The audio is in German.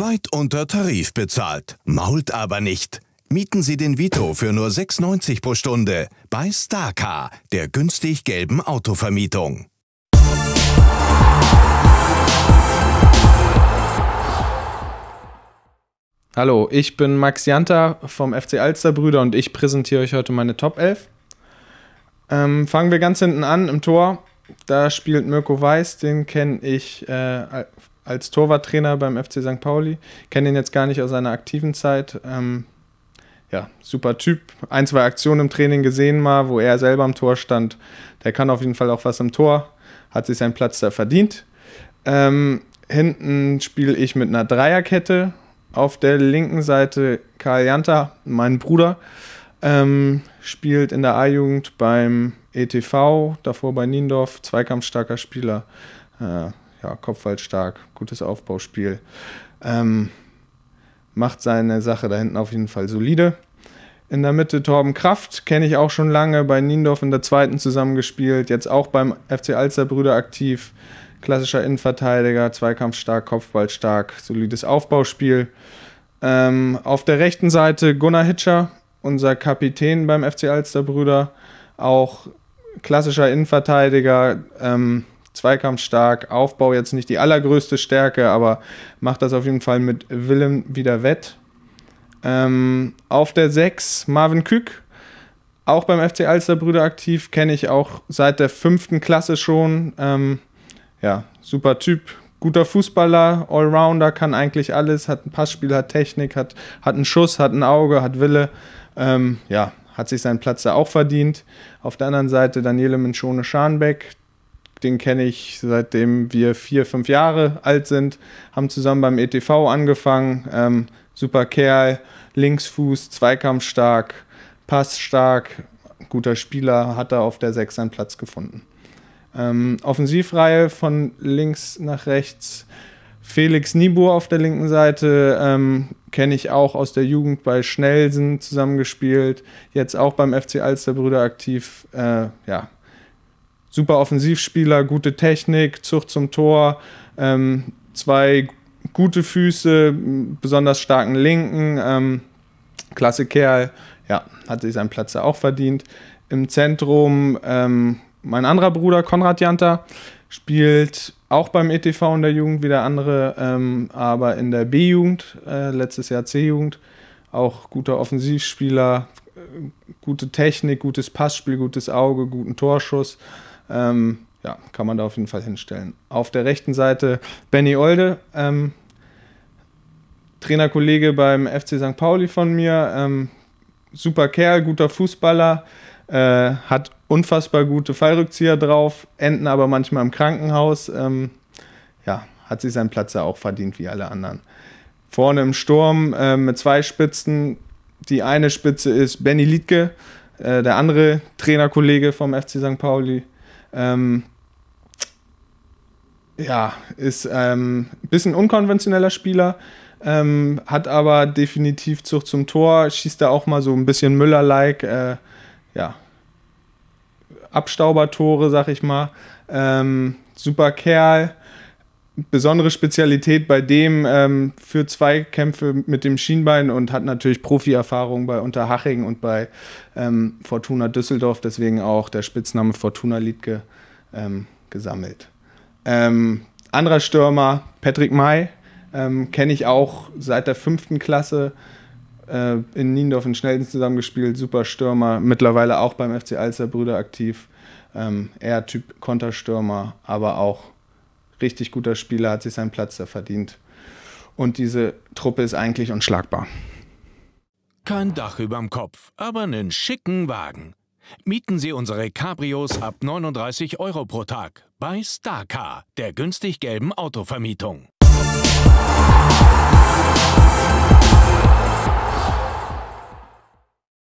Weit unter Tarif bezahlt. Mault aber nicht. Mieten Sie den Vito für nur 6,90 pro Stunde bei Starcar, der günstig gelben Autovermietung. Hallo, ich bin Max Janta vom FC Alsterbrüder und ich präsentiere euch heute meine Top 11. Ähm, fangen wir ganz hinten an im Tor. Da spielt Mirko Weiß, den kenne ich äh, als Torwarttrainer beim FC St. Pauli. Kenne ihn jetzt gar nicht aus seiner aktiven Zeit. Ähm, ja, super Typ. Ein, zwei Aktionen im Training gesehen mal, wo er selber am Tor stand. Der kann auf jeden Fall auch was im Tor. Hat sich seinen Platz da verdient. Ähm, hinten spiele ich mit einer Dreierkette. Auf der linken Seite Karl Janta, mein Bruder, ähm, spielt in der A-Jugend beim ETV, davor bei Niendorf, zweikampfstarker Spieler. Äh, ja, Kopfball stark, gutes Aufbauspiel. Ähm, macht seine Sache da hinten auf jeden Fall solide. In der Mitte Torben Kraft, kenne ich auch schon lange, bei Niendorf in der zweiten zusammengespielt, jetzt auch beim FC Alsterbrüder aktiv. Klassischer Innenverteidiger, zweikampfstark, Kopfballstark, solides Aufbauspiel. Ähm, auf der rechten Seite Gunnar Hitscher, unser Kapitän beim FC Alsterbrüder, auch klassischer Innenverteidiger, ähm, zweikampfstark, Aufbau jetzt nicht die allergrößte Stärke, aber macht das auf jeden Fall mit Willem wieder wett. Ähm, auf der 6 Marvin Kück, auch beim FC Alsterbrüder aktiv, kenne ich auch seit der 5. Klasse schon. Ähm, ja, super Typ, guter Fußballer, Allrounder, kann eigentlich alles, hat ein Passspiel, hat Technik, hat, hat einen Schuss, hat ein Auge, hat Wille. Ähm, ja, hat sich seinen Platz da auch verdient. Auf der anderen Seite Daniele Minschone-Scharnbeck, den kenne ich seitdem wir vier, fünf Jahre alt sind, haben zusammen beim ETV angefangen. Ähm, super Kerl, Linksfuß, zweikampfstark, passstark, guter Spieler, hat er auf der Sechs seinen Platz gefunden. Ähm, Offensivreihe von links nach rechts. Felix Niebuhr auf der linken Seite ähm, kenne ich auch aus der Jugend bei Schnellsen zusammengespielt, jetzt auch beim FC Alsterbrüder aktiv. Äh, ja, super Offensivspieler, gute Technik, Zucht zum Tor, ähm, zwei gute Füße, besonders starken Linken, ähm, klasse Kerl, ja, hat sich seinen Platz da auch verdient. Im Zentrum ähm, mein anderer Bruder Konrad Janta spielt auch beim ETV in der Jugend wie der andere, ähm, aber in der B-Jugend, äh, letztes Jahr C-Jugend, auch guter Offensivspieler, äh, gute Technik, gutes Passspiel, gutes Auge, guten Torschuss. Ähm, ja, kann man da auf jeden Fall hinstellen. Auf der rechten Seite Benny Olde, ähm, Trainerkollege beim FC St. Pauli von mir. Ähm, super Kerl, guter Fußballer, äh, hat unfassbar gute Fallrückzieher drauf, enden aber manchmal im Krankenhaus. Ähm, ja, hat sich seinen Platz ja auch verdient wie alle anderen. Vorne im Sturm äh, mit zwei Spitzen. Die eine Spitze ist Benny Liedke, äh, der andere Trainerkollege vom FC St. Pauli. Ähm, ja, ist ein ähm, bisschen unkonventioneller Spieler, ähm, hat aber definitiv Zucht zum Tor, schießt da auch mal so ein bisschen Müller-like, äh, ja, Abstaubertore, sag ich mal. Ähm, super Kerl, besondere Spezialität bei dem ähm, für Zweikämpfe mit dem Schienbein und hat natürlich Profi-Erfahrung bei Unterhaching und bei ähm, Fortuna Düsseldorf, deswegen auch der Spitzname Fortuna Liedke ähm, gesammelt. Ähm, anderer Stürmer, Patrick May, ähm, kenne ich auch seit der fünften Klasse äh, in Niendorf in Schnelden zusammengespielt, super Stürmer, mittlerweile auch beim FC Alster Brüder aktiv. Ähm, eher Typ Konterstürmer, aber auch richtig guter Spieler, hat sich seinen Platz da verdient. Und diese Truppe ist eigentlich unschlagbar. Kein Dach überm Kopf, aber einen schicken Wagen. Mieten Sie unsere Cabrios ab 39 Euro pro Tag bei Starcar, der günstig gelben Autovermietung.